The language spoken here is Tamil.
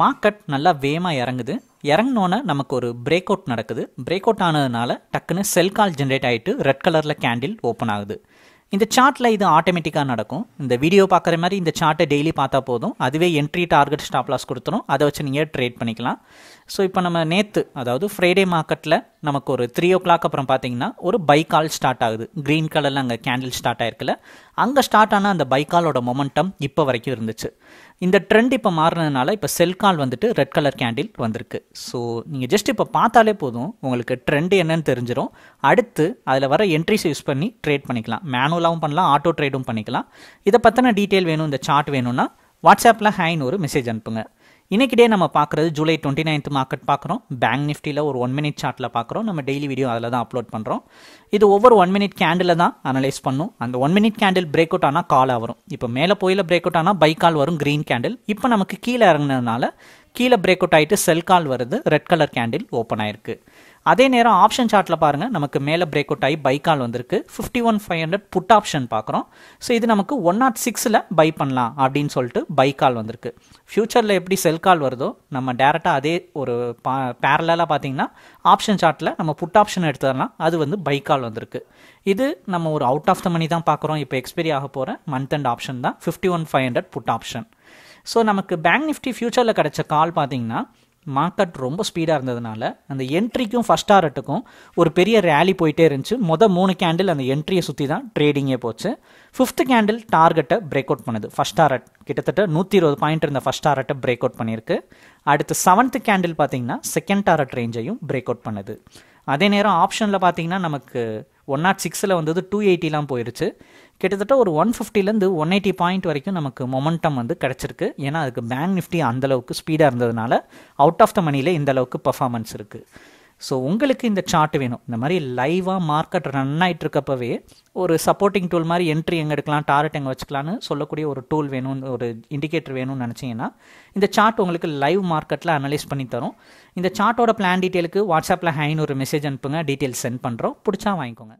மார்க்கெட் நல்லா வேகமாக இறங்குது இறங்கினோன்னே நமக்கு ஒரு பிரேக் அவுட் நடக்குது பிரேக் அவுட் ஆனதுனால டக்குன்னு செல் கால் ஜென்ரேட் ஆகிட்டு ரெட் கலரில் கேண்டில் ஓப்பன் ஆகுது இந்த சார்ட்டில் இது ஆட்டோமேட்டிக்காக நடக்கும் இந்த வீடியோ பார்க்குற மாதிரி இந்த சார்ட்டை டெய்லி பார்த்தா போதும் அதுவே என்ட்ரி டார்கெட் ஸ்டாப்லாஸ் கொடுத்துரும் அதை வச்சு நீங்கள் ட்ரேட் பண்ணிக்கலாம் ஸோ இப்போ நம்ம நேற்று அதாவது ஃப்ரைடே மார்க்கெட்டில் நமக்கு ஒரு த்ரீ ஓ கிளாக் அப்புறம் பார்த்தீங்கன்னா ஒரு பைக்கால் ஸ்டார்ட் ஆகுது க்ரீன் கலரில் அங்கே கேண்டில் ஸ்டார்ட் ஆயிருக்குல்ல அங்கே ஸ்டார்ட் ஆனால் அந்த பைக்காலோட மொமெண்டம் இப்போ வரைக்கும் இருந்துச்சு இந்த ட்ரெண்ட் இப்போ மாறினதுனால இப்போ செல் கால் வந்துட்டு ரெட் கலர் கேண்டில் வந்திருக்கு ஸோ நீங்கள் ஜஸ்ட் இப்போ பார்த்தாலே போதும் உங்களுக்கு ட்ரெண்ட் என்னன்னு தெரிஞ்சிடும் அடுத்து அதில் வர என்ட்ரிஸ் யூஸ் பண்ணி ட்ரேட் பண்ணிக்கலாம் மேனுவலாகவும் பண்ணலாம் ஆட்டோ ட்ரேடும் பண்ணிக்கலாம் இதை பற்றின டீட்டெயில் வேணும் இந்த சார்ட் வேணும்னா வாட்ஸ்அப்பில் ஹேன்னு ஒரு மெசேஜ் அனுப்புங்க இன்னைக்கு டே நம்ம பார்க்குறது ஜூலை டுவெண்ட்டி நைன்த் மார்க்கெட் பார்க்குறோம் பேங்க் நிஃப்டியில் ஒரு ஒன் மினிட் சார்ட்டில் பார்க்குறோம் நம்ம டெய்லி வீடியோ அதில் தான் அப்லோட் பண்ணுறோம் இது ஒவ்வொரு ஒன் மினிட் கேண்டில் தான் அனலைஸ் பண்ணும் அந்த one minute candle break out ஆனால் கால் வரும் இப்போ மேலே போயில் பிரேக் அவுட் ஆனால் பைக் கால் வரும் க்ரீன் கேண்டில் இப்போ நமக்கு கீழே இறங்கினதுனால கீழே பிரேக் அவுட் ஆகிட்டு செல் கால் வருது ரெட் கலர் கேண்டில் ஓப்பன் ஆயிருக்கு அதே நேரம் ஆப்ஷன் சார்ட்டில் பாருங்கள் நமக்கு மேலே பிரேக் அவுட் ஆகி பை கால் வந்திருக்கு fifty one five hundred put option பார்க்குறோம் ஸோ இது நமக்கு ஒன் நாட் சிக்ஸில் பை பண்ணலாம் அப்படின்னு சொல்லிட்டு பை கால் வந்திருக்கு ஃப்யூச்சரில் எப்படி செல் கால் வருதோ நம்ம டேரெக்டாக அதே ஒரு பா பேரலாக பார்த்தீங்கன்னா ஆப்ஷன் சார்ட்டில் நம்ம புட் ஆப்ஷன் எடுத்துடலாம் அது வந்து பை கால் வந்திருக்கு இது நம்ம ஒரு அவுட் ஆஃப் த மணி தான் பார்க்குறோம் இப்போ எக்ஸ்பைரி ஆக போகிற மந்த் அண்ட் ஆப்ஷன் தான் fifty one five hundred put option so நமக்கு பேங்க் நிஃப்டி ஃபியூச்சரில் கிடச்ச கால் பார்த்தீங்கன்னா மார்க்கெட் ரொம்ப ஸ்பீடாக இருந்ததுனால அந்த என்ட்ரிக்கும் ஃபஸ்ட் டாரட்டுக்கும் ஒரு பெரிய ரேலி போயிட்டே இருந்துச்சு மொதல் மூணு கேண்டில் அந்த என்ட்ரியை சுற்றி தான் ட்ரேடிங்கே போச்சு ஃபிஃப்த் கேண்டில் டார்கெட்டை பிரேக் அவுட் பண்ணுது ஃபஸ்ட் டாரட் கிட்டத்தட்ட நூற்றி இருபது பாயிண்ட் இருந்த ஃபஸ்ட் டாரட்டை பிரேக் அவுட் பண்ணியிருக்கு அடுத்து செவன்த் கேண்டில் பார்த்தீங்கன்னா செகண்ட் டாரட் ரேஞ்சையும் பிரேக் அவுட் பண்ணுது அதே நேரம் ஆப்ஷனில் பார்த்தீங்கன்னா நமக்கு ஒன் நாட் சிக்ஸில் வந்தது டூ எயிட்டிலாம் போயிடுச்சு கிட்டத்தட்ட ஒரு ஒன் ஃபிஃப்டிலேருந்து ஒன் எயிட்டி பாயிண்ட் வரைக்கும் நமக்கு மொமெண்டம் வந்து கிடச்சிருக்கு ஏன்னா அதுக்கு பேங்க் நிஃப்டி அந்தளவுக்கு ஸ்பீடாக இருந்ததுனால அவுட் ஆஃப் த மணியில் இந்த அளவுக்கு இருக்குது ஸோ உங்களுக்கு இந்த சார்ட் வேணும் இந்த மாதிரி லைவாக மார்க்கெட் ரன் ஆகிட்டு இருக்கப்பவே ஒரு சப்போர்ட்டிங் டூல் மாதிரி என்ட்ரி எங்கே எடுக்கலாம் டார்கெட் எங்கே வச்சுக்கலான்னு சொல்லக்கூடிய ஒரு டூல் வேணும்னு ஒரு இண்டிகேட்டர் வேணும்னு நினச்சிங்கன்னா இந்த சார்ட் உங்களுக்கு லைவ் மார்க்கெட்டில் அனலைஸ் பண்ணி தரும் இந்த சார்ட்டோட பிளான் டீட்டெயிலுக்கு வாட்ஸ்அப்பில் ஹைன்னு ஒரு மெசேஜ் அனுப்புங்க டீட்டெயில்ஸ் சென்ட் பண்ணுறோம் பிடிச்சா வாங்கிக்கோங்க